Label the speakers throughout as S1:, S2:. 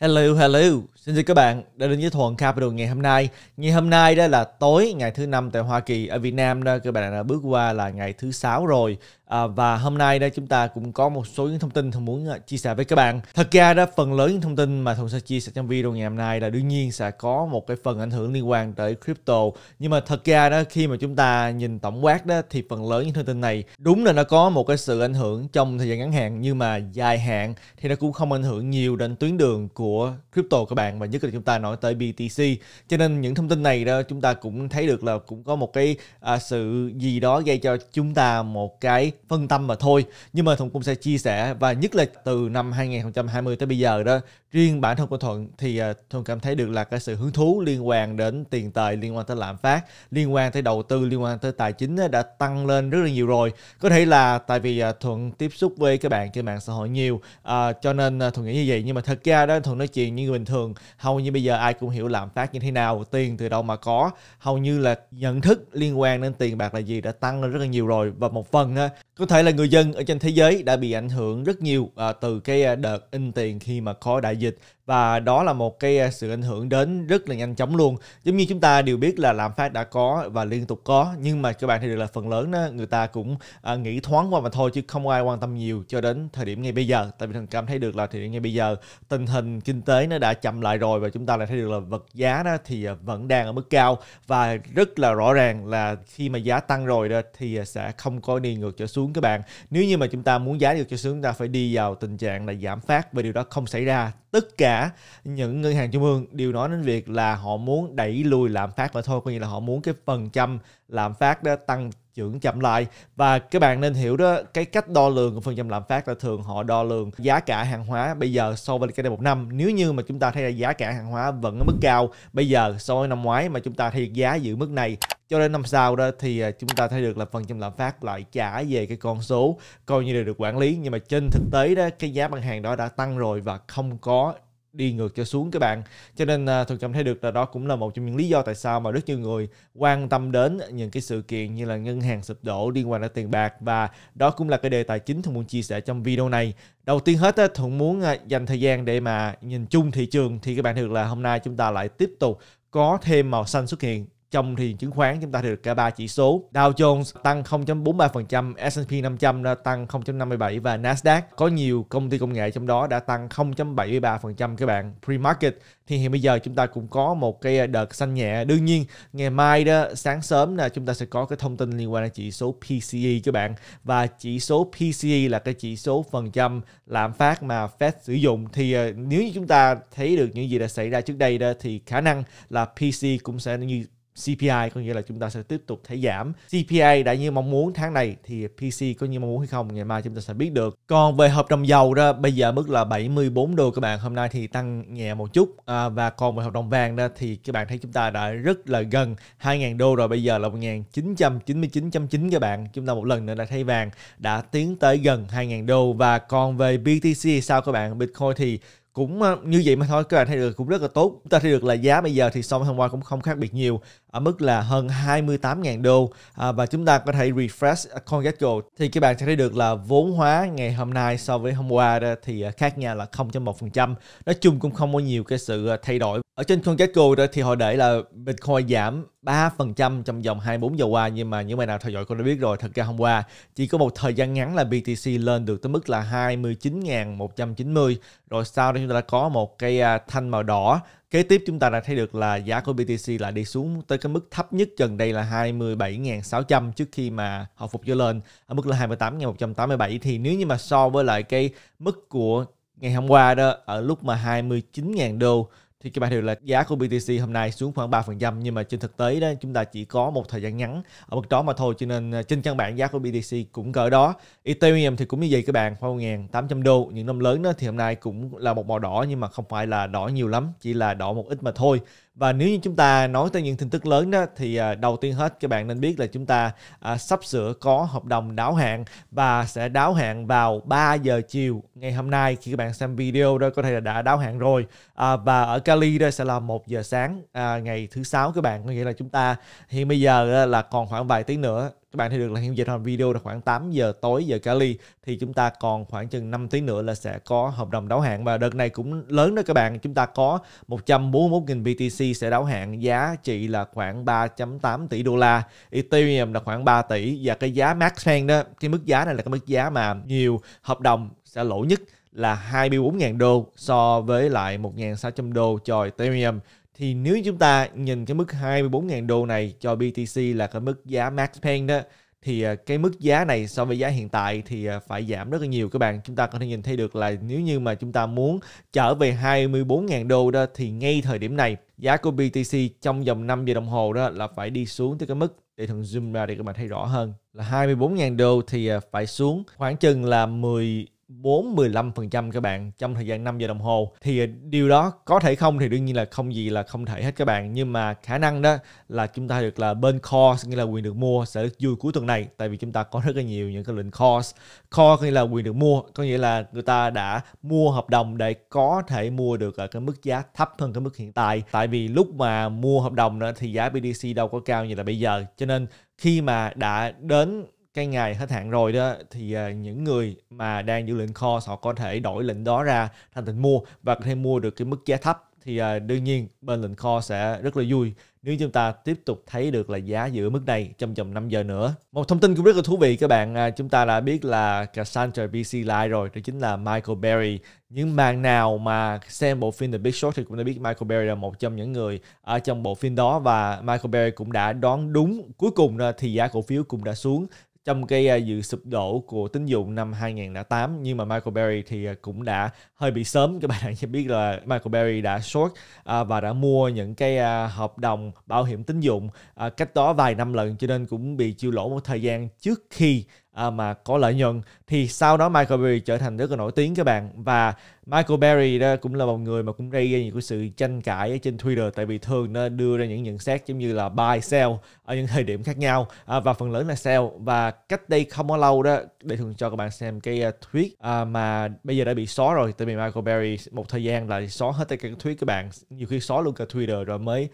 S1: Hello, hello. Xin chào các bạn đã đến với Thuận Capital ngày hôm nay. Ngày hôm nay đó là tối ngày thứ năm tại Hoa Kỳ. Ở Việt Nam đó các bạn đã bước qua là ngày thứ sáu rồi. À, và hôm nay đó chúng ta cũng có một số những thông tin Thuận muốn à, chia sẻ với các bạn. Thật ra đó phần lớn những thông tin mà Thuận sẽ chia sẻ trong video ngày hôm nay là đương nhiên sẽ có một cái phần ảnh hưởng liên quan tới crypto. Nhưng mà thật ra đó khi mà chúng ta nhìn tổng quát đó thì phần lớn những thông tin này đúng là nó có một cái sự ảnh hưởng trong thời gian ngắn hạn nhưng mà dài hạn thì nó cũng không ảnh hưởng nhiều đến tuyến đường của của crypto các bạn và nhất là chúng ta nói tới BTC cho nên những thông tin này đó chúng ta cũng thấy được là cũng có một cái à, sự gì đó gây cho chúng ta một cái phân tâm mà thôi nhưng mà Thuận cũng sẽ chia sẻ và nhất là từ năm 2020 tới bây giờ đó riêng bản thân của Thuận thì à, Thuận cảm thấy được là cái sự hứng thú liên quan đến tiền tệ liên quan tới lạm phát liên quan tới đầu tư liên quan tới tài chính đã tăng lên rất là nhiều rồi có thể là tại vì à, Thuận tiếp xúc với các bạn trên mạng xã hội nhiều à, cho nên à, Thuận nghĩ như vậy nhưng mà thật ra đó Thuận thường nói chuyện như người bình thường hầu như bây giờ ai cũng hiểu lạm phát như thế nào tiền từ đâu mà có hầu như là nhận thức liên quan đến tiền bạc là gì đã tăng lên rất là nhiều rồi và một phần có thể là người dân ở trên thế giới đã bị ảnh hưởng rất nhiều à, từ cái à, đợt in tiền khi mà có đại dịch và đó là một cái à, sự ảnh hưởng đến rất là nhanh chóng luôn giống như chúng ta đều biết là lạm phát đã có và liên tục có nhưng mà các bạn thì được là phần lớn đó, người ta cũng à, nghĩ thoáng qua mà thôi chứ không ai quan tâm nhiều cho đến thời điểm ngay bây giờ tại vì thằng cảm thấy được là thì ngay bây giờ tình hình kinh tế nó đã chậm lại rồi và chúng ta lại thấy được là vật giá đó thì à, vẫn đang ở mức cao và rất là rõ ràng là khi mà giá tăng rồi đó thì à, sẽ không có đi ngược trở xuống các bạn nếu như mà chúng ta muốn giá được trở xuống chúng ta phải đi vào tình trạng là giảm phát và điều đó không xảy ra tất cả những ngân hàng trung ương đều nói đến việc là họ muốn đẩy lùi lạm phát mà thôi coi như là họ muốn cái phần trăm lạm phát đó tăng trưởng chậm lại và các bạn nên hiểu đó cái cách đo lường của phần trăm lạm phát là thường họ đo lường giá cả hàng hóa bây giờ so với cái đây một năm nếu như mà chúng ta thấy là giá cả hàng hóa vẫn ở mức cao bây giờ so với năm ngoái mà chúng ta thấy giá giữ mức này cho đến năm sau đó thì à, chúng ta thấy được là phần trăm lạm phát lại trả về cái con số coi như là được quản lý nhưng mà trên thực tế đó cái giá bán hàng đó đã tăng rồi và không có đi ngược cho xuống các bạn cho nên à, thường cảm thấy được là đó cũng là một trong những lý do tại sao mà rất nhiều người quan tâm đến những cái sự kiện như là ngân hàng sụp đổ liên quan đến tiền bạc và đó cũng là cái đề tài chính thường muốn chia sẻ trong video này đầu tiên hết thuận muốn à, dành thời gian để mà nhìn chung thị trường thì các bạn được là hôm nay chúng ta lại tiếp tục có thêm màu xanh xuất hiện trong thị trường chứng khoán chúng ta thì được cả ba chỉ số Dow Jones tăng 0.43%, S&P 500 đã tăng 0.57 và Nasdaq có nhiều công ty công nghệ trong đó đã tăng 0.73% các bạn. Pre-market thì hiện bây giờ chúng ta cũng có một cái đợt xanh nhẹ. Đương nhiên ngày mai đó sáng sớm là chúng ta sẽ có cái thông tin liên quan đến chỉ số PCE các bạn và chỉ số PCE là cái chỉ số phần trăm lạm phát mà Fed sử dụng thì ờ, nếu như chúng ta thấy được những gì đã xảy ra trước đây đó thì khả năng là PCE cũng sẽ như CPI có nghĩa là chúng ta sẽ tiếp tục thấy giảm. CPI đã như mong muốn tháng này thì PC có như mong muốn hay không ngày mai chúng ta sẽ biết được. Còn về hợp đồng dầu đó bây giờ mức là 74 đô các bạn hôm nay thì tăng nhẹ một chút à, và còn về hợp đồng vàng đó thì các bạn thấy chúng ta đã rất là gần 2.000 đô rồi bây giờ là 1.999.9 các bạn chúng ta một lần nữa đã thấy vàng đã tiến tới gần 2.000 đô và còn về BTC sao các bạn Bitcoin thì cũng ờ, như vậy mà thôi các bạn thấy được cũng rất là tốt chúng ta thấy được là giá bây giờ thì so với hôm qua cũng không khác biệt nhiều ở mức là hơn 28.000 đô à, và chúng ta có thể refresh CoinGecko thì các bạn sẽ thấy được là vốn hóa ngày hôm nay so với hôm qua đó thì ờ, khác nhau là 0.1% nói chung cũng không có nhiều cái sự ờ, thay đổi ở trên CoinGecko đó thì họ để là Bitcoin giảm 3% trong vòng 24 giờ qua nhưng mà những bạn nào theo dõi con đã biết rồi thật ra hôm qua chỉ có một thời gian ngắn là BTC lên được tới mức là 29.190 rồi sau đó chúng ta đã có một cái à, thanh màu đỏ kế tiếp chúng ta đã thấy được là giá của BTC lại đi xuống tới cái mức thấp nhất gần đây là 27.600 trước khi mà họ phục trở lên ở mức là 28.187 thì nếu như mà so với lại cái mức của ngày hôm qua đó ở lúc mà 29.000 đô thì các bạn hiểu là giá của BTC hôm nay xuống khoảng 3% nhưng mà trên thực tế đó chúng ta chỉ có một thời gian ngắn ở mức đó mà thôi cho nên à, trên căn bản giá của BTC cũng cỡ đó Ethereum thì cũng như vậy các bạn khoảng 1.800 đô những năm lớn đó thì hôm nay cũng là một màu đỏ nhưng mà không phải là đỏ nhiều lắm chỉ là đỏ một ít mà thôi và nếu như chúng ta nói tới những tin tức lớn đó thì à, đầu tiên hết các bạn nên biết là chúng ta à, sắp sửa có hợp đồng đáo hạn và sẽ đáo hạn vào 3 giờ chiều ngày hôm nay khi các bạn xem video đó có thể là đã đáo hạn rồi à, và ở Cali đây sẽ là 1 giờ sáng à, ngày thứ sáu các bạn có nghĩa là chúng ta hiện bây giờ là còn khoảng vài tiếng nữa các bạn thấy được là hiện giờ hoàn video là khoảng 8 giờ tối giờ Cali thì chúng ta còn khoảng chừng 5 tiếng nữa là sẽ có hợp đồng đáo hạn và đợt này cũng lớn đó các bạn chúng ta có 141.000 BTC sẽ đáo hạn giá trị là khoảng 3.8 tỷ đô la Ethereum là khoảng 3 tỷ và cái giá max hang đó cái mức giá này là cái mức giá mà nhiều hợp đồng sẽ lỗ nhất là 24.000 đô so với lại 1.600 đô cho Ethereum thì nếu chúng ta nhìn cái mức 24.000 đô này cho BTC là cái mức giá max pain đó thì à, cái mức giá này so với giá hiện tại thì à, phải giảm rất là nhiều các bạn. Chúng ta có thể nhìn thấy được là nếu như mà chúng ta muốn trở về 24.000 đô đó thì ngay thời điểm này giá của BTC trong vòng 5 giờ đồng hồ đó là phải đi xuống tới cái mức để thường zoom ra để các bạn thấy rõ hơn là 24.000 đô thì à, phải xuống khoảng chừng là 10 45% các bạn trong thời gian 5 giờ đồng hồ thì ờ, điều đó có thể không thì đương nhiên là không gì là không thể hết các bạn nhưng mà khả năng đó là chúng ta được là bên course nghĩa là quyền được mua sẽ được vui cuối tuần này tại vì chúng ta có rất là nhiều những cái lệnh course call nghĩa là quyền được mua có nghĩa là người ta đã mua hợp đồng để có thể mua được ở cái mức giá thấp hơn cái mức hiện tại tại vì lúc mà mua hợp đồng đó thì giá BDC đâu có cao như là bây giờ cho nên khi mà đã đến cái ngày hết hạn rồi đó thì à, những người mà đang giữ lệnh kho họ có thể đổi lệnh đó ra thành lệnh mua và có thể mua được cái mức giá thấp thì uh, đương nhiên bên lệnh kho sẽ rất là vui nếu chúng ta tiếp tục thấy được là giá giữ mức này trong vòng 5 giờ nữa. Một thông tin cũng rất là thú vị các bạn, à, chúng ta đã biết là Cassandra BC lại rồi, đó chính là Michael Berry. Những bạn nào mà xem bộ phim The Big Short thì cũng đã biết Michael Berry là một trong những người ở trong bộ phim đó và Michael Berry cũng đã đoán đúng. Cuối cùng thì giá cổ phiếu cũng đã xuống trong cái à, dự sụp đổ của tín dụng năm 2008 nhưng mà Michael Berry thì à, cũng đã hơi bị sớm các bạn sẽ biết là Michael Berry đã short à, và đã mua những cái hợp đồng bảo hiểm tín dụng cách đó vài năm lần cho nên cũng bị chịu lỗ một thời gian trước khi À, mà có lợi nhuận thì sau đó Michael Berry trở thành rất là nổi tiếng các bạn và Michael Berry đó cũng là một người mà cũng gây ra nhiều cái sự tranh cãi ở trên Twitter tại vì thường nó đưa ra những nhận xét giống như là buy sell ở những thời điểm khác nhau à, và phần lớn là sell và cách đây không có lâu đó để thường cho các bạn xem cái à, tweet mà bây giờ đã bị xóa rồi tại vì Michael Berry một thời gian là xóa hết tất cả các tweet các bạn nhiều khi xóa luôn cả Twitter rồi mới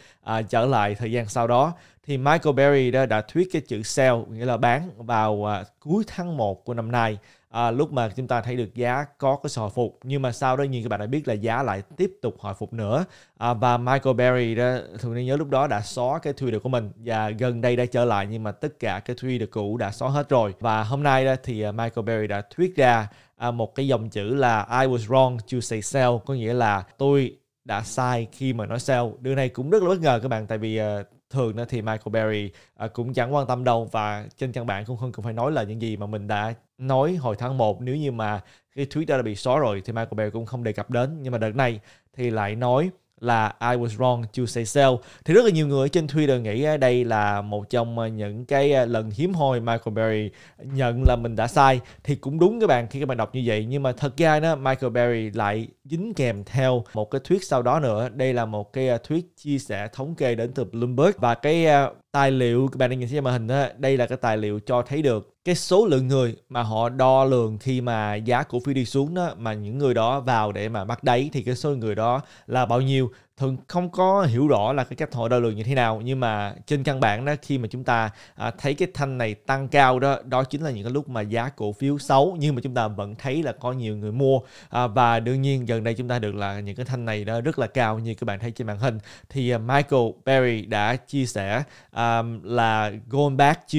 S1: trở lại thời gian sau đó thì Michael Berry đã, đã thuyết cái chữ sell nghĩa là bán vào à, cuối tháng 1 của năm nay à, lúc mà chúng ta thấy được giá có cái sự hồi phục nhưng mà sau đó như các bạn đã biết là giá lại tiếp tục hồi phục nữa à, và Michael Berry đó thường nên nhớ lúc đó đã xóa cái Twitter của mình và gần đây đã trở lại nhưng mà tất cả cái Twitter cũ đã xóa hết rồi và hôm nay đó thì à, Michael Berry đã thuyết ra à, một cái dòng chữ là I was wrong to say sell có nghĩa là tôi đã sai khi mà nói sell điều này cũng rất là bất ngờ các bạn tại vì uh, thường thì Michael Berry à, cũng chẳng quan tâm đâu và trên căn bản cũng không cần phải nói là những gì mà mình đã nói hồi tháng 1 nếu như mà cái tweet đã bị xóa rồi thì Michael Berry cũng không đề cập đến nhưng mà đợt này thì lại nói là I was wrong to say so thì rất là nhiều người trên Twitter nghĩ à, đây là một trong những cái à, lần hiếm hoi Michael Berry nhận là mình đã sai thì cũng đúng các bạn khi các bạn đọc như vậy nhưng mà thật ra đó Michael Berry lại dính kèm theo một cái thuyết sau đó nữa. Đây là một cái à, thuyết chia sẻ thống kê đến từ Bloomberg và cái à, tài liệu các bạn đang nhìn thấy trên màn hình đó, đây là cái tài liệu cho thấy được cái số lượng người mà họ đo lường khi mà giá cổ phiếu đi xuống đó mà những người đó vào để mà bắt đáy thì cái số người đó là bao nhiêu thường không có hiểu rõ là cái cách họ đo lường như thế nào nhưng mà trên căn bản đó khi mà chúng ta à, thấy cái thanh này tăng cao đó đó chính là những cái lúc mà giá cổ phiếu xấu nhưng mà chúng ta vẫn thấy là có nhiều người mua à, và đương nhiên gần đây chúng ta được là những cái thanh này đó rất là cao như các bạn thấy trên màn hình thì à, Michael Berry đã chia sẻ um, là going back to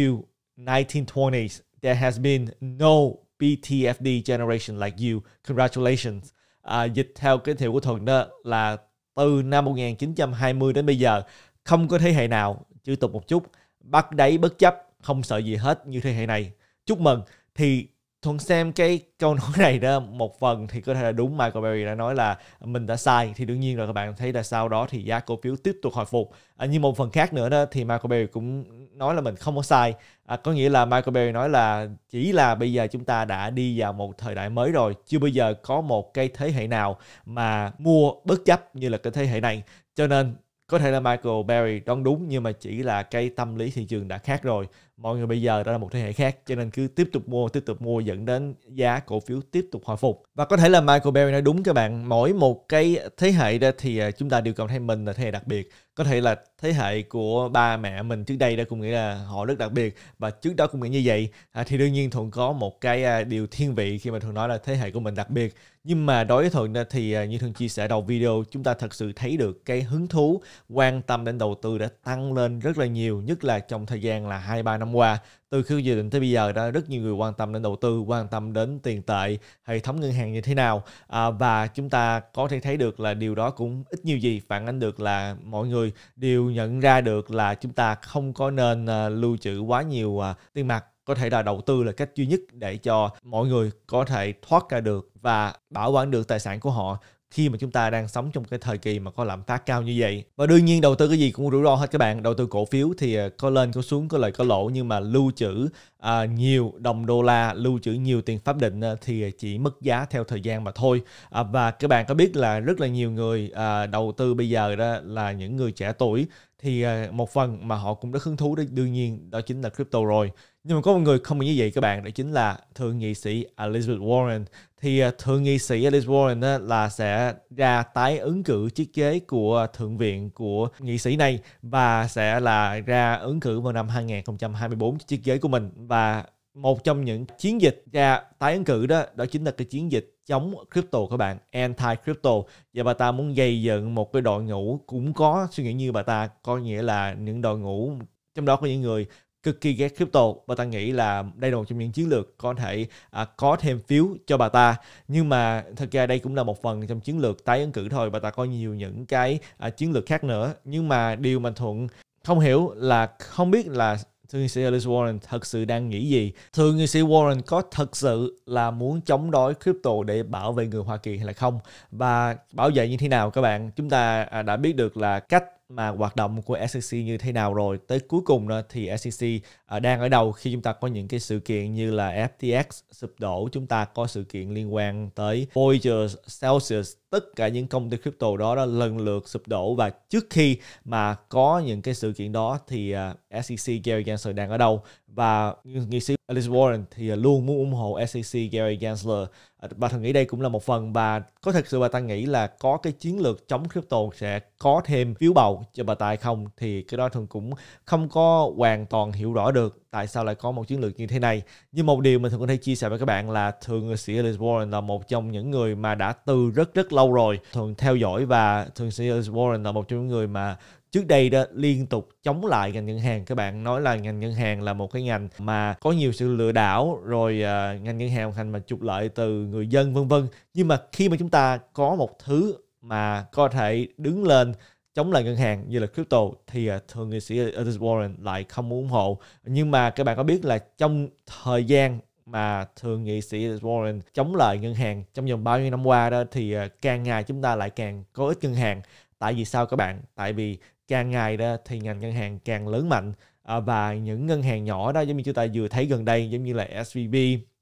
S1: 1920s there has been no BTFD generation like you congratulations à, dịch theo cái thiệu của thuần đó là từ năm 1920 đến bây giờ không có thế hệ nào chưa tục một chút bắt đáy bất chấp không sợ gì hết như thế hệ này chúc mừng thì Thuận xem cái câu nói này đó một phần thì có thể là đúng Michael Berry đã nói là mình đã sai thì đương nhiên là các bạn thấy là sau đó thì giá cổ phiếu tiếp tục hồi phục à, nhưng một phần khác nữa đó thì Michael Berry cũng nói là mình không có sai à, có nghĩa là Michael Berry nói là chỉ là bây giờ chúng ta đã đi vào một thời đại mới rồi chưa bây giờ có một cái thế hệ nào mà mua bất chấp như là cái thế hệ này cho nên có thể là Michael Berry đoán đúng nhưng mà chỉ là cái tâm lý thị trường đã khác rồi mọi người bây giờ đã là một thế hệ khác cho nên cứ tiếp tục mua tiếp tục mua dẫn đến giá cổ phiếu tiếp tục hồi phục và có thể là Michael Berry nói đúng các bạn mỗi một cái thế hệ đó thì à, chúng ta đều cảm thấy mình là thế hệ đặc biệt có thể là thế hệ của ba mẹ mình trước đây đã cũng nghĩ là họ rất đặc biệt và trước đó cũng nghĩ như vậy à, thì đương nhiên thuận có một cái à, điều thiên vị khi mà thuận nói là thế hệ của mình đặc biệt nhưng mà đối với thuận thì à, như thường chia sẻ đầu video chúng ta thật sự thấy được cái hứng thú quan tâm đến đầu tư đã tăng lên rất là nhiều nhất là trong thời gian là hai ba năm qua, từ khi dự định tới bây giờ đã rất nhiều người quan tâm đến đầu tư, quan tâm đến tiền tệ, hệ thống ngân hàng như thế nào à, và chúng ta có thể thấy được là điều đó cũng ít nhiều gì phản ánh được là mọi người đều nhận ra được là chúng ta không có nên à, lưu trữ quá nhiều à, tiền mặt có thể là đầu tư là cách duy nhất để cho mọi người có thể thoát ra được và bảo quản được tài sản của họ khi mà chúng ta đang sống trong cái thời kỳ mà có lạm phát cao như vậy và đương nhiên đầu tư cái gì cũng rủi ro hết các bạn đầu tư cổ phiếu thì à, có lên có xuống có lời có lỗ nhưng mà lưu trữ à, nhiều đồng đô la lưu trữ nhiều tiền pháp định à, thì chỉ mất giá theo thời gian mà thôi à, và các bạn có biết là rất là nhiều người à, đầu tư bây giờ đó là những người trẻ tuổi thì à, một phần mà họ cũng rất hứng thú đấy đương nhiên đó chính là crypto rồi nhưng mà có một người comment như vậy các bạn đó chính là thượng nghị sĩ Elizabeth Warren thì à, thượng nghị sĩ Elizabeth Warren á, là sẽ ra tái ứng cử chiếc ghế của thượng viện của nghị sĩ này và sẽ là ra ứng cử vào năm 2024 chiếc ghế của mình và một trong những chiến dịch ra tái ứng cử đó đó chính là cái chiến dịch chống crypto các bạn anti crypto và bà ta muốn gây dựng một cái đội ngũ cũng có suy nghĩ như bà ta có nghĩa là những đội ngũ trong đó có những người cực kỳ ghét crypto và ta nghĩ là đây là một trong những chiến lược có thể à, có thêm phiếu cho bà ta nhưng mà thật ra đây cũng là một phần trong chiến lược tái ứng cử thôi bà ta có nhiều những cái à, chiến lược khác nữa nhưng mà điều mà thuận không hiểu là không biết là thượng nghị sĩ Ellis Warren thật sự đang nghĩ gì thượng nghị sĩ Warren có thật sự là muốn chống đối crypto để bảo vệ người Hoa Kỳ hay là không và bảo vệ như thế nào các bạn chúng ta à, đã biết được là cách mà hoạt động của SEC như thế nào rồi tới cuối cùng đó thì SEC à, đang ở đâu khi chúng ta có những cái sự kiện như là FTX sụp đổ chúng ta có sự kiện liên quan tới Voyager, Celsius tất cả những công ty crypto đó đã lần lượt sụp đổ và trước khi mà có những cái sự kiện đó thì à, SEC Gary Gensler đang ở đâu và nghị sĩ Alice Warren thì à, luôn muốn ủng hộ SEC Gary Gensler. À, bà thường nghĩ đây cũng là một phần bà có thật sự bà ta nghĩ là có cái chiến lược chống crypto sẽ có thêm phiếu bầu cho bà ta hay không thì cái đó thường cũng không có hoàn toàn hiểu rõ được tại sao lại có một chiến lược như thế này. Nhưng một điều mình thường có thể chia sẻ với các bạn là thường nghệ sĩ Alice Warren là một trong những người mà đã từ rất rất lâu rồi thường theo dõi và thường sĩ Alice Warren là một trong những người mà trước đây đó liên tục chống lại ngành ngân hàng các bạn nói là ngành ngân hàng là một cái ngành mà có nhiều sự lừa đảo rồi uh, ngành ngân hàng thành mà trục lợi từ người dân vân vân nhưng mà khi mà chúng ta có một thứ mà có thể đứng lên chống lại ngân hàng như là crypto thì à, thường nghị sĩ Elizabeth Warren lại không muốn ủng hộ nhưng mà các bạn có biết là trong thời gian mà thường nghị sĩ Warren chống lại ngân hàng trong vòng bao nhiêu năm qua đó thì à, càng ngày chúng ta lại càng có ít ngân hàng tại vì sao các bạn tại vì càng ngày đó thì ngành ngân hàng càng lớn mạnh à, và những ngân hàng nhỏ đó giống như chúng ta vừa thấy gần đây giống như là SVB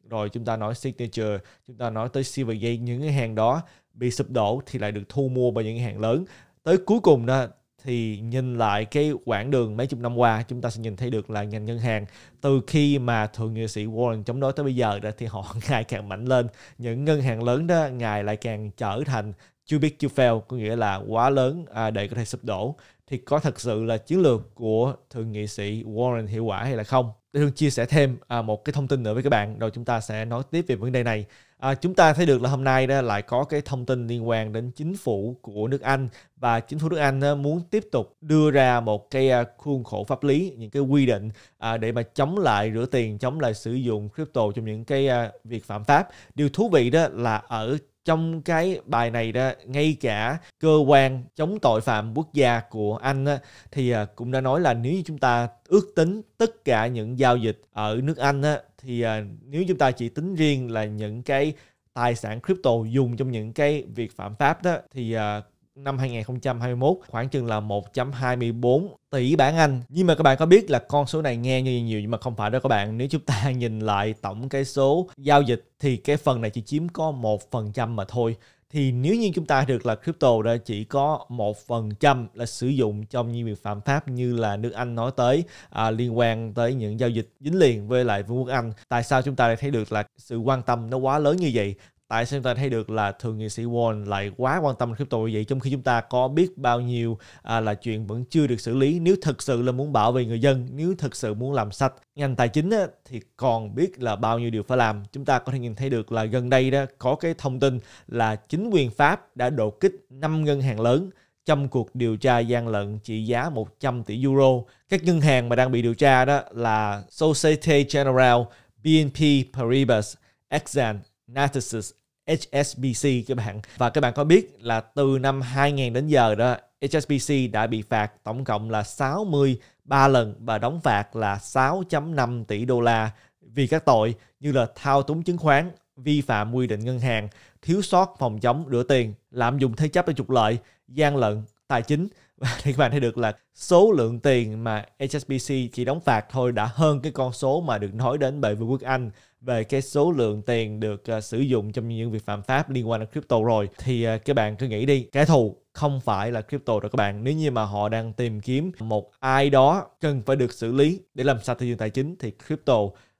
S1: rồi chúng ta nói Signature chúng ta nói tới Silvergate những ngân hàng đó bị sụp đổ thì lại được thu mua bởi những ngân hàng lớn tới cuối cùng đó thì nhìn lại cái quãng đường mấy chục năm qua chúng ta sẽ nhìn thấy được là ngành ngân hàng từ khi mà thượng nghị sĩ Warren chống đối tới bây giờ đó thì họ ngày càng mạnh lên những ngân hàng lớn đó ngày lại càng trở thành too big to fail có nghĩa là quá lớn à, để có thể sụp đổ thì có thật sự là chiến lược của thượng nghị sĩ Warren hiệu quả hay là không? Để Hương chia sẻ thêm à, một cái thông tin nữa với các bạn rồi chúng ta sẽ nói tiếp về vấn đề này. À, chúng ta thấy được là hôm nay đó lại có cái thông tin liên quan đến chính phủ của nước Anh và chính phủ nước Anh muốn tiếp tục đưa ra một cái à, khuôn khổ pháp lý những cái quy định à, để mà chống lại rửa tiền chống lại sử dụng crypto trong những cái à, việc phạm pháp điều thú vị đó là ở trong cái bài này đó ngay cả cơ quan chống tội phạm quốc gia của Anh á, thì à, cũng đã nói là nếu như chúng ta ước tính tất cả những giao dịch ở nước Anh á, thì à, nếu chúng ta chỉ tính riêng là những cái tài sản crypto dùng trong những cái việc phạm pháp đó thì à, năm 2021 khoảng chừng là 1.24 tỷ bảng Anh. Nhưng mà các bạn có biết là con số này nghe như nhiều nhưng mà không phải đâu các bạn. Nếu chúng ta nhìn lại tổng cái số giao dịch thì cái phần này chỉ chiếm có 1% mà thôi thì nếu như chúng ta được là crypto đó chỉ có một phần trăm là sử dụng trong những việc phạm pháp như là nước Anh nói tới à, liên quan tới những giao dịch dính liền với lại Vương quốc Anh tại sao chúng ta lại thấy được là sự quan tâm nó quá lớn như vậy tại sao chúng ta thấy được là thượng nghị sĩ Warren lại quá quan tâm crypto như vậy trong khi chúng ta có biết bao nhiêu à, là chuyện vẫn chưa được xử lý nếu thật sự là muốn bảo vệ người dân nếu thật sự muốn làm sạch ngành tài chính á, thì còn biết là bao nhiêu điều phải làm chúng ta có thể nhìn thấy được là gần đây đó có cái thông tin là chính quyền Pháp đã đột kích 5 ngân hàng lớn trong cuộc điều tra gian lận trị giá 100 tỷ euro. Các ngân hàng mà đang bị điều tra đó là Societe Generale, BNP Paribas, Exxon, Natixis HSBC các bạn và các bạn có biết là từ năm 2000 đến giờ đó HSBC đã bị phạt tổng cộng là 63 lần và đóng phạt là 6.5 tỷ đô la vì các tội như là thao túng chứng khoán, vi phạm quy định ngân hàng, thiếu sót phòng chống rửa tiền, lạm dụng thế chấp để trục lợi, gian lận tài chính và thì các bạn thấy được là số lượng tiền mà HSBC chỉ đóng phạt thôi đã hơn cái con số mà được nói đến bởi Vương quốc Anh về cái số lượng tiền được uh, sử dụng trong những việc phạm pháp liên quan đến crypto rồi thì uh, các bạn cứ nghĩ đi kẻ thù không phải là crypto rồi các bạn nếu như mà họ đang tìm kiếm một ai đó cần phải được xử lý để làm sạch thị trường tài chính thì crypto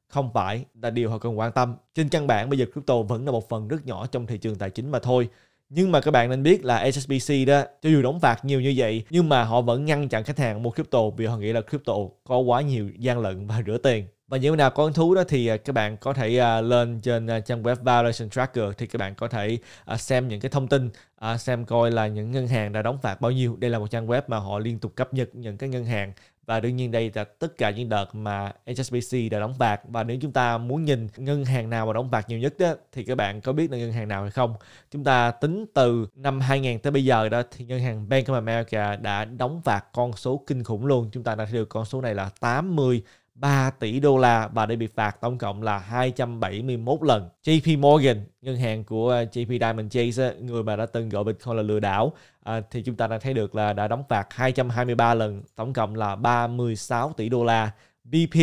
S1: không phải là điều họ cần quan tâm trên căn bản bây giờ crypto vẫn là một phần rất nhỏ trong thị trường tài chính mà thôi nhưng mà các bạn nên biết là HSBC đó cho dù đóng phạt nhiều như vậy nhưng mà họ vẫn ngăn chặn khách hàng mua crypto vì họ nghĩ là crypto có quá nhiều gian lận và rửa tiền và những bạn nào có hứng thú đó thì à, các bạn có thể à, lên trên à, trang web Valuation Tracker thì các bạn có thể xem những cái thông tin xem coi là những ngân hàng đã đóng phạt bao nhiêu. Đây là một trang web mà họ liên tục cập nhật những cái ngân hàng và đương nhiên đây là tất cả những đợt mà HSBC đã đóng phạt và nếu chúng ta muốn nhìn ngân hàng nào mà đóng phạt nhiều nhất đó, thì các bạn có biết là ngân hàng nào hay không chúng ta tính từ năm 2000 tới bây giờ đó thì ngân hàng Bank of America đã đóng phạt con số kinh khủng luôn chúng ta đã thấy được con số này là 80 3 tỷ đô la và đã bị phạt tổng cộng là 271 lần. JP Morgan, ngân hàng của ờ, JP Diamond Chase, người mà đã từng gọi Bitcoin là lừa đảo, ờ, thì chúng ta đã thấy được là đã đóng phạt 223 lần, tổng cộng là 36 tỷ đô la. BP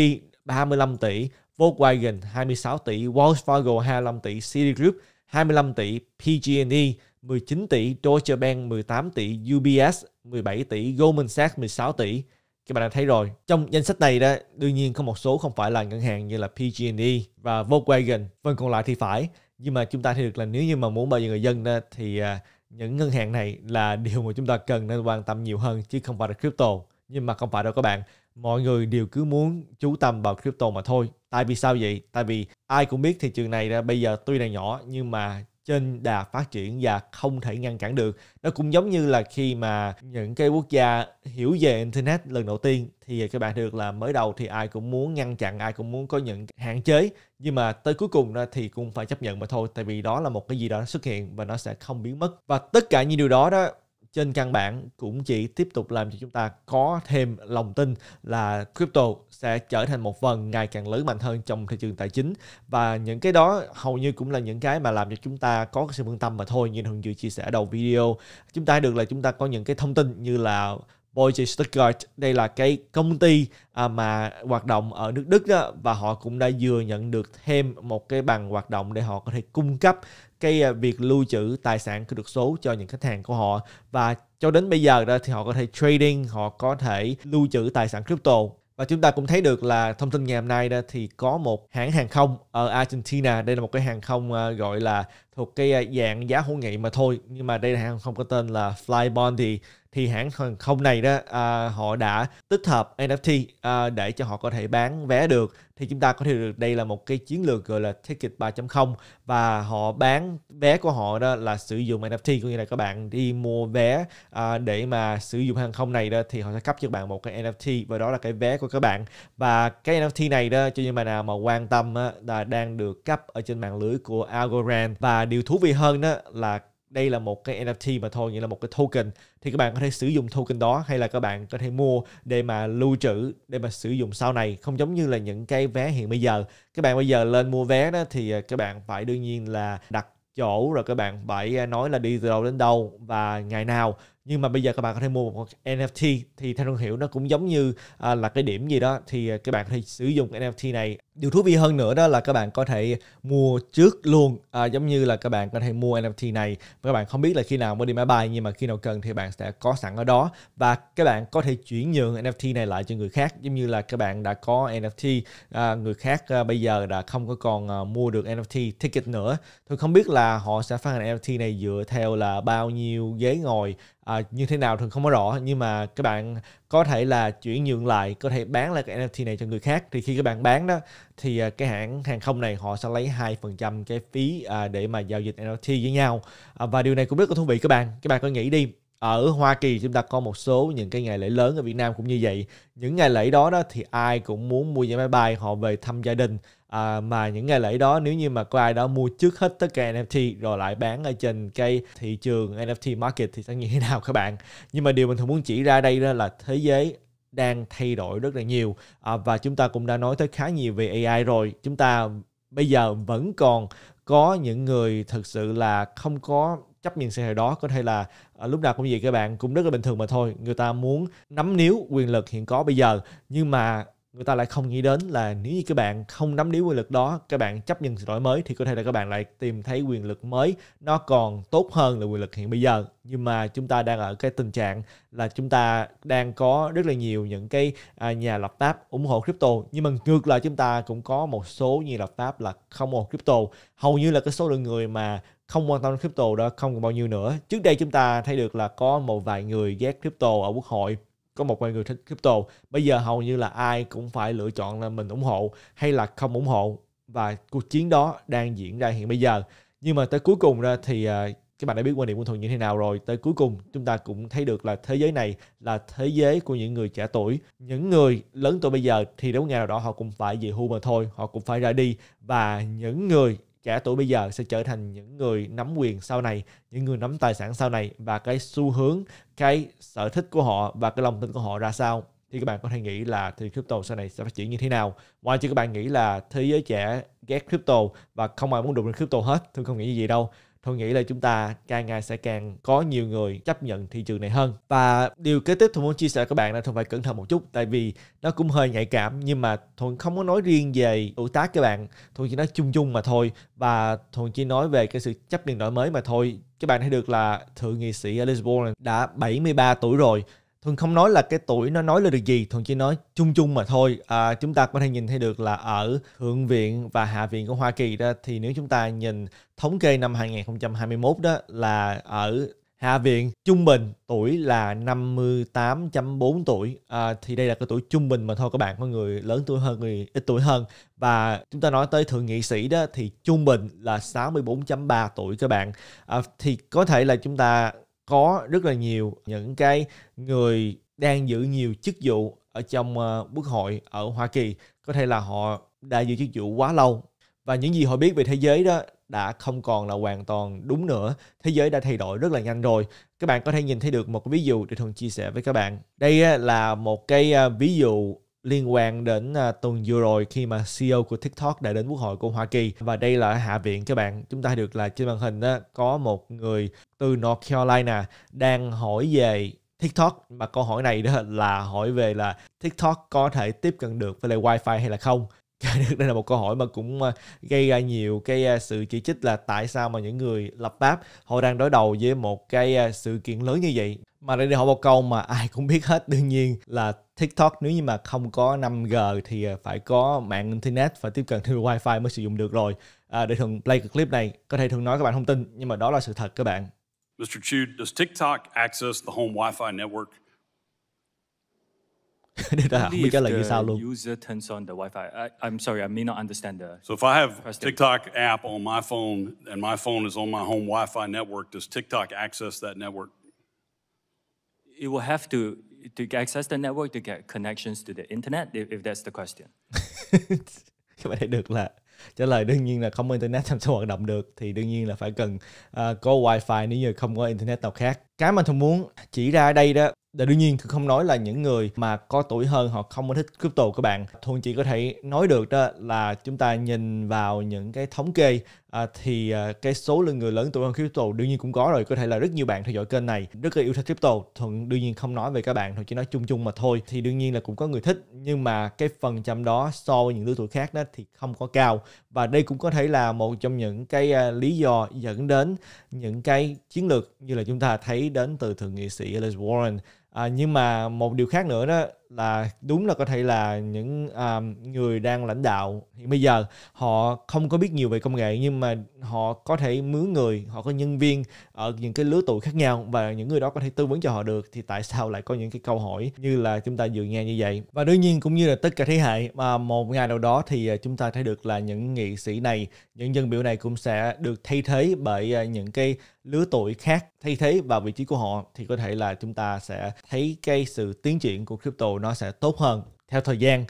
S1: 35 tỷ, Volkswagen 26 tỷ, Wells Fargo 25 tỷ, Citigroup 25 tỷ, PG&E 19 tỷ, Deutsche Bank 18 tỷ, UBS 17 tỷ, Goldman Sachs 16 tỷ các bạn đã thấy rồi trong danh sách này đó đương nhiên có một số không phải là ngân hàng như là PG&E và Volkswagen phần vâng, còn lại thì phải nhưng mà chúng ta thấy được là nếu như mà muốn bảo vệ người dân đó, thì à, những ngân hàng này là điều mà chúng ta cần nên quan tâm nhiều hơn chứ không phải là crypto nhưng mà không phải đâu các bạn mọi người đều cứ muốn chú tâm vào crypto mà thôi tại vì sao vậy tại vì ai cũng biết thị trường này bây giờ tuy là nhỏ nhưng mà trên đà phát triển và không thể ngăn cản được. Nó cũng giống như là khi mà những cái quốc gia hiểu về internet lần đầu tiên thì các bạn được là mới đầu thì ai cũng muốn ngăn chặn, ai cũng muốn có những hạn chế nhưng mà tới cuối cùng thì cũng phải chấp nhận mà thôi tại vì đó là một cái gì đó xuất hiện và nó sẽ không biến mất. Và tất cả những điều đó đó trên căn bản cũng chỉ tiếp tục làm cho chúng ta có thêm lòng tin là crypto sẽ trở thành một phần ngày càng lớn mạnh hơn trong thị trường tài chính và những cái đó hầu như cũng là những cái mà làm cho chúng ta có sự quan tâm mà thôi như thường dự chia sẻ đầu video chúng ta được là chúng ta có những cái thông tin như là Voyager Stuttgart đây là cái công ty à, mà hoạt động ở nước Đức đó, và họ cũng đã vừa nhận được thêm một cái bằng hoạt động để họ có thể cung cấp cái à, việc lưu trữ tài sản kỹ thuật số cho những khách hàng của họ và cho đến bây giờ đó thì họ có thể trading họ có thể lưu trữ tài sản crypto và chúng ta cũng thấy được là thông tin ngày hôm nay đó thì có một hãng hàng không ở Argentina đây là một cái hàng không à, gọi là thuộc cái à, dạng giá hữu nghị mà thôi nhưng mà đây là hàng không có tên là Flybondi thì hãng hàng không này đó à, họ đã tích hợp NFT à, để cho họ có thể bán vé được thì chúng ta có thể được đây là một cái chiến lược gọi là ticket 3.0 và họ bán vé của họ đó là sử dụng NFT có nghĩa là các bạn đi mua vé à, để mà sử dụng hàng không này đó thì họ sẽ cấp cho bạn một cái NFT và đó là cái vé của các bạn và cái NFT này đó cho những bạn nào mà quan tâm á, là đang được cấp ở trên mạng lưới của Algorand và điều thú vị hơn đó là đây là một cái NFT mà thôi nghĩa là một cái token thì các bạn có thể sử dụng token đó hay là các bạn có thể mua để mà lưu trữ để mà sử dụng sau này không giống như là những cái vé hiện bây giờ các bạn bây giờ lên mua vé đó thì à, các bạn phải đương nhiên là đặt chỗ rồi các bạn phải à, nói là đi từ đâu đến đâu và ngày nào nhưng mà bây giờ các bạn có thể mua một con NFT thì theo Luân hiểu nó cũng giống như à, là cái điểm gì đó thì à, các bạn có thể sử dụng NFT này điều thú vị hơn nữa đó là các bạn có thể mua trước luôn à, giống như là các bạn có thể mua NFT này và các bạn không biết là khi nào mới đi máy bay nhưng mà khi nào cần thì bạn sẽ có sẵn ở đó và các bạn có thể chuyển nhượng NFT này lại cho người khác giống như là các bạn đã có NFT à, người khác à, bây giờ đã không có còn à, mua được NFT ticket nữa tôi không biết là họ sẽ phát hành NFT này dựa theo là bao nhiêu ghế ngồi à, như thế nào thường không có rõ nhưng mà các bạn có thể là chuyển nhượng lại có thể bán lại cái NFT này cho người khác thì khi các bạn bán đó thì à, cái hãng hàng không này họ sẽ lấy 2% cái phí à, để mà giao dịch NFT với nhau à, và điều này cũng rất là thú vị các bạn các bạn có nghĩ đi ở Hoa Kỳ chúng ta có một số những cái ngày lễ lớn ở Việt Nam cũng như vậy những ngày lễ đó đó thì ai cũng muốn mua vé máy bay họ về thăm gia đình à, mà những ngày lễ đó nếu như mà có ai đó mua trước hết tất cả NFT rồi lại bán ở trên cái thị trường NFT market thì sẽ như thế nào các bạn nhưng mà điều mình thường muốn chỉ ra đây đó là thế giới đang thay đổi rất là nhiều à, và chúng ta cũng đã nói tới khá nhiều về AI rồi chúng ta bây giờ vẫn còn có những người thực sự là không có chấp nhận sự hài đó có thể là à, lúc nào cũng vậy các bạn cũng rất là bình thường mà thôi người ta muốn nắm níu quyền lực hiện có bây giờ nhưng mà người ta lại không nghĩ đến là nếu như các bạn không nắm níu quyền lực đó các bạn chấp nhận sự đổi mới thì có thể là các bạn lại tìm thấy quyền lực mới nó còn tốt hơn là quyền lực hiện bây giờ nhưng mà chúng ta đang ở cái tình trạng là chúng ta đang có rất là nhiều những cái à, nhà lập pháp ủng hộ crypto nhưng mà ngược lại chúng ta cũng có một số nhà lập pháp là không ủng hộ crypto hầu như là cái số lượng người mà không quan tâm đến crypto đó không còn bao nhiêu nữa trước đây chúng ta thấy được là có một vài người ghét crypto ở quốc hội có một vài người thích crypto bây giờ hầu như là ai cũng phải lựa chọn là mình ủng hộ hay là không ủng hộ và cuộc chiến đó đang diễn ra hiện bây giờ nhưng mà tới cuối cùng ra thì à, các bạn đã biết quan điểm của thuận như thế nào rồi tới cuối cùng chúng ta cũng thấy được là thế giới này là thế giới của những người trẻ tuổi những người lớn tuổi bây giờ thì đến ngày nào đó họ cũng phải về hưu mà thôi họ cũng phải ra đi và những người trẻ tuổi bây giờ sẽ trở thành những người nắm quyền sau này, những người nắm tài sản sau này và cái xu hướng, cái sở thích của họ và cái lòng tin của họ ra sao thì các bạn có thể nghĩ là thì crypto sau này sẽ phát triển như thế nào. Ngoài trừ các bạn nghĩ là thế giới trẻ ghét crypto và không ai muốn đụng đến crypto hết, tôi không nghĩ như vậy đâu tôi nghĩ là chúng ta càng ngày sẽ càng có nhiều người chấp nhận thị trường này hơn và điều kế tiếp tôi muốn chia sẻ với các bạn là tôi phải cẩn thận một chút tại vì nó cũng hơi nhạy cảm nhưng mà tôi không có nói riêng về ưu tác các bạn tôi chỉ nói chung chung mà thôi và tôi chỉ nói về cái sự chấp nhận đổi mới mà thôi các bạn thấy được là thượng nghị sĩ Elizabeth Warren đã 73 tuổi rồi thường không nói là cái tuổi nó nói lên được gì, thường chỉ nói chung chung mà thôi. À, chúng ta có thể nhìn thấy được là ở Thượng viện và Hạ viện của Hoa Kỳ đó thì nếu chúng ta nhìn thống kê năm 2021 đó là ở Hạ viện trung bình tuổi là 58.4 tuổi à, thì đây là cái tuổi trung bình mà thôi các bạn có người lớn tuổi hơn người ít tuổi hơn và chúng ta nói tới thượng nghị sĩ đó thì trung bình là 64.3 tuổi các bạn à, thì có thể là chúng ta có rất là nhiều những cái người đang giữ nhiều chức vụ ở trong ờ, quốc hội ở Hoa Kỳ có thể là họ đã giữ chức vụ quá lâu và những gì họ biết về thế giới đó đã không còn là hoàn toàn đúng nữa. Thế giới đã thay đổi rất là nhanh rồi. Các bạn có thể nhìn thấy được một ví dụ để thường chia sẻ với các bạn. Đây là một cái ờ, ví dụ liên quan đến à, tuần vừa rồi khi mà CEO của TikTok đã đến Quốc hội của Hoa Kỳ và đây là Hạ viện các bạn. Chúng ta được là trên màn hình đó, có một người từ North Carolina đang hỏi về TikTok mà câu hỏi này đó là hỏi về là TikTok có thể tiếp cận được với lại Wi-Fi hay là không đây là một câu hỏi mà cũng à, gây ra nhiều cái à, sự chỉ trích là tại sao mà những người lập pháp họ đang đối đầu với một cái sự kiện lớn như vậy mà đây là một câu mà ai cũng biết hết đương nhiên là TikTok nếu như mà không có 5G thì ờ, phải có mạng internet và tiếp cận theo wifi mới sử dụng được rồi. À, để thường play cái clip này có thể thường nói các bạn không tin nhưng mà đó là sự thật các bạn. Mr. Chu, does TikTok access the home Wi-Fi network? Điều đó không biết trả lời như sao luôn. User turns on the Wi-Fi. I, I'm sorry, I may not understand the. So if I have TikTok app on my phone and my phone is on my home Wi-Fi network, does TikTok access that network? It will have to to access the network to get connections to the internet if, if that's the question các bạn thấy được là trả lời đương nhiên là không internet làm sao hoạt động được thì đương nhiên là phải cần uh, có wifi nếu như không có internet nào khác cái mà tôi muốn chỉ ra đây đó là đương nhiên tôi không nói là những người mà có tuổi hơn họ không có thích crypto các bạn thuần chỉ có thể nói được đó là chúng ta nhìn vào những cái thống kê à, thì à, cái số lượng người lớn tuổi hơn crypto đương nhiên cũng có rồi có thể là rất nhiều bạn theo dõi kênh này rất là yêu thích crypto thuận đương nhiên không nói về các bạn thôi chỉ nói chung chung mà thôi thì đương nhiên là cũng có người thích nhưng mà cái phần trăm đó so với những lứa tuổi khác đó thì không có cao và đây cũng có thể là một trong những cái à, lý do dẫn đến những cái chiến lược như là chúng ta thấy đến từ thượng nghị sĩ Elizabeth Warren À, nhưng mà một điều khác nữa đó là đúng là có thể là những um, người đang lãnh đạo thì bây giờ họ không có biết nhiều về công nghệ nhưng mà họ có thể mướn người họ có nhân viên ở những cái lứa tuổi khác nhau và những người đó có thể tư vấn cho họ được thì tại sao lại có những cái câu hỏi như là chúng ta vừa nghe như vậy và đương nhiên cũng như là tất cả thế hệ mà một ngày nào đó thì à, chúng ta thấy được là những nghị sĩ này những dân biểu này cũng sẽ được thay thế bởi à, những cái lứa tuổi khác thay thế vào vị trí của họ thì có thể là chúng ta sẽ thấy cái sự tiến triển của crypto nó sẽ tốt hơn theo thời gian